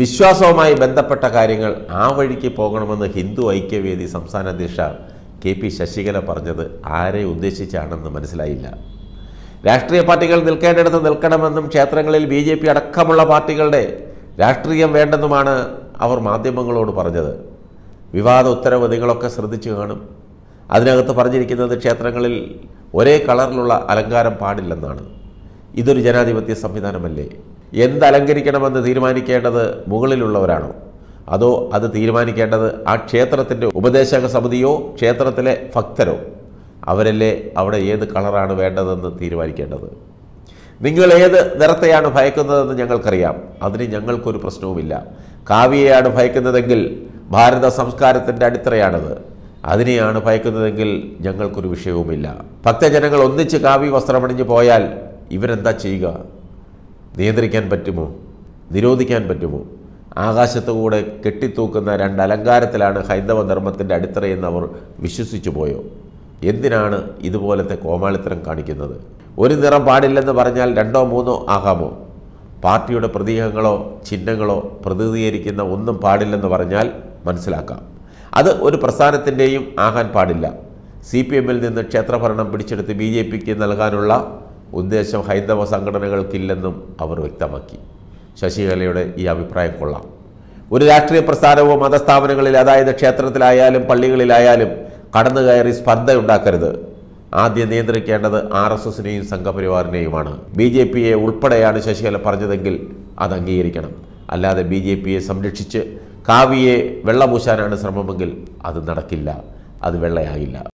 വിശ്വാസവുമായി ബന്ധപ്പെട്ട കാര്യങ്ങൾ ആ വഴിക്ക് പോകണമെന്ന് ഹിന്ദു ഐക്യവേദി സംസ്ഥാന അധ്യക്ഷ കെ പി ശശികല പറഞ്ഞത് ആരെ ഉദ്ദേശിച്ചാണെന്ന് മനസ്സിലായില്ല രാഷ്ട്രീയ പാർട്ടികൾ നിൽക്കേണ്ടിടത്ത് നിൽക്കണമെന്നും ക്ഷേത്രങ്ങളിൽ ബി ജെ പി അടക്കമുള്ള പാർട്ടികളുടെ രാഷ്ട്രീയം വേണ്ടെന്നുമാണ് അവർ മാധ്യമങ്ങളോട് പറഞ്ഞത് വിവാദ ഉത്തരവ് നിങ്ങളൊക്കെ ശ്രദ്ധിച്ചു കാണും അതിനകത്ത് പറഞ്ഞിരിക്കുന്നത് ക്ഷേത്രങ്ങളിൽ ഒരേ കളറിലുള്ള അലങ്കാരം പാടില്ലെന്നാണ് ഇതൊരു ജനാധിപത്യ സംവിധാനമല്ലേ എന്തലങ്കരിക്കണമെന്ന് തീരുമാനിക്കേണ്ടത് മുകളിലുള്ളവരാണോ അതോ അത് തീരുമാനിക്കേണ്ടത് ആ ക്ഷേത്രത്തിൻ്റെ ഉപദേശക സമിതിയോ ക്ഷേത്രത്തിലെ ഭക്തരോ അവരല്ലേ അവിടെ ഏത് കളറാണ് വേണ്ടതെന്ന് തീരുമാനിക്കേണ്ടത് നിങ്ങൾ ഏത് നിറത്തെയാണ് ഭയക്കുന്നതെന്ന് ഞങ്ങൾക്കറിയാം അതിന് ഞങ്ങൾക്കൊരു പ്രശ്നവുമില്ല കാവ്യയാണ് ഭയക്കുന്നതെങ്കിൽ ഭാരത സംസ്കാരത്തിൻ്റെ അടിത്തറയാണത് അതിനെയാണ് ഭയക്കുന്നതെങ്കിൽ ഞങ്ങൾക്കൊരു വിഷയവുമില്ല ഭക്തജനങ്ങൾ ഒന്നിച്ച് കാവ്യ വസ്ത്രമണിഞ്ഞു പോയാൽ ഇവരെന്താ ചെയ്യുക നിയന്ത്രിക്കാൻ പറ്റുമോ നിരോധിക്കാൻ പറ്റുമോ ആകാശത്തുകൂടെ കെട്ടിത്തൂക്കുന്ന രണ്ട് അലങ്കാരത്തിലാണ് ഹൈന്ദവ ധർമ്മത്തിൻ്റെ അടിത്തറയെന്ന് അവർ വിശ്വസിച്ചു പോയോ എന്തിനാണ് ഇതുപോലത്തെ കോമാളിത്തരം കാണിക്കുന്നത് ഒരു നിറം പാടില്ലെന്ന് പറഞ്ഞാൽ രണ്ടോ മൂന്നോ ആകാമോ പാർട്ടിയുടെ പ്രതീകങ്ങളോ ചിഹ്നങ്ങളോ പ്രതിനിധീകരിക്കുന്ന ഒന്നും പാടില്ലെന്ന് പറഞ്ഞാൽ മനസ്സിലാക്കാം അത് ഒരു പ്രസ്ഥാനത്തിൻ്റെയും ആകാൻ പാടില്ല സി പി എമ്മിൽ നിന്ന് ക്ഷേത്രഭരണം പിടിച്ചെടുത്ത് ബി ജെ പിക്ക് നൽകാനുള്ള ഉദ്ദേശം ഹൈന്ദവ സംഘടനകൾക്കില്ലെന്നും അവർ വ്യക്തമാക്കി ശശികലയുടെ ഈ അഭിപ്രായം കൊള്ളാം ഒരു രാഷ്ട്രീയ പ്രസ്ഥാനവും മതസ്ഥാപനങ്ങളിൽ അതായത് ക്ഷേത്രത്തിലായാലും പള്ളികളിലായാലും കടന്നു കയറി സ്പർദ്ധയുണ്ടാക്കരുത് ആദ്യം നിയന്ത്രിക്കേണ്ടത് ആർ എസ് എസിനെയും സംഘപരിവാറിനെയുമാണ് ബി ജെ പിയെ ഉൾപ്പെടെയാണ് ശശികല പറഞ്ഞതെങ്കിൽ അത് അംഗീകരിക്കണം അല്ലാതെ ബി ജെ പിയെ സംരക്ഷിച്ച് കാവിയെ വെള്ളപൂശാനാണ് ശ്രമമെങ്കിൽ അത് നടക്കില്ല അത് വെള്ളയാകില്ല